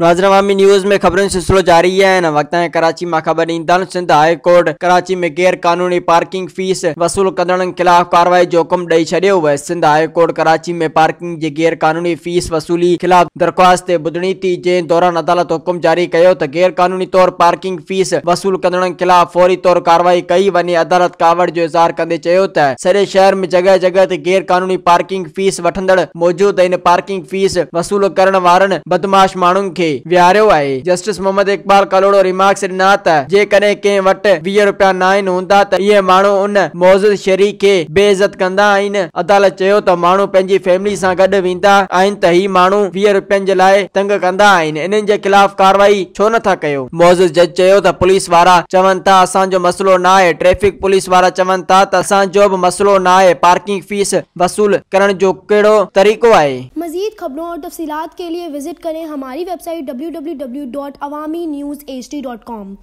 नाज़नामी news में ख़बरुनि सिलसिलो जारी वक़्त कराची मां ख़बर ईंदा सिंध हाई कोर्ट कराची में गैर क़ानूनी पार्किंग फीस वसूलु कंदड़ खिलाफ़ कार्रवाई जो हुकुम ॾेई छॾियो सिंध हाई कोर्ट कराची में पार्किंग जी क़ानूनी फीस वसूली ख़िलाफ़ु दरख़्वास्त ॿुधणी थी जे दौरान अदालत हुकुम जारी कयो त क़ानूनी तौर पार्किंग फीस वसूलु कंदड़ ख़िलाफ़ु फौरी तौर कार्रवाई कई वञे अदालत कावड़ जो इज़हार कंदे चयो त सॼे शहर में जॻहि जॻहि क़ानूनी पार्किंग फीस वठंदड़ मौजूदु आहिनि पार्किंग फीस वसूलु करण वारनि बदमाश माण्हुनि खे व्यारो आए जस्टिस मोहम्मद इकबाल कलोड़ो रिमार्क्स नात जेकॾहिं कंहिं वटि वीह रुपया न हूंदा त इहे माण्हू उन मौज़ूद शरी खे बेइज़त कंदा आहिनि अदालत चयो त माण्हू पंहिंजी फैमिली सां गॾु वेंदा आहिनि त ही माण्हू वीह रुपियनि जे लाइ तंग कंदा आहिनि इन्हनि जे ख़िलाफ़ कार्रवाई छो नथा कयो मौज़ूद जज चयो त पुलिस वारा चवनि था असांजो मसइलो न आहे ट्रैफ़िक पुलिस वारा चवनि था त असांजो बि मसइलो न आहे पार्किंग फीस वसूल करण जो कहिड़ो तरीक़ो आहे मज़ीद ख़बरों और तफ़सीत के लिए विज़िट करें हमारी website website W W W dot Awami news H D dot com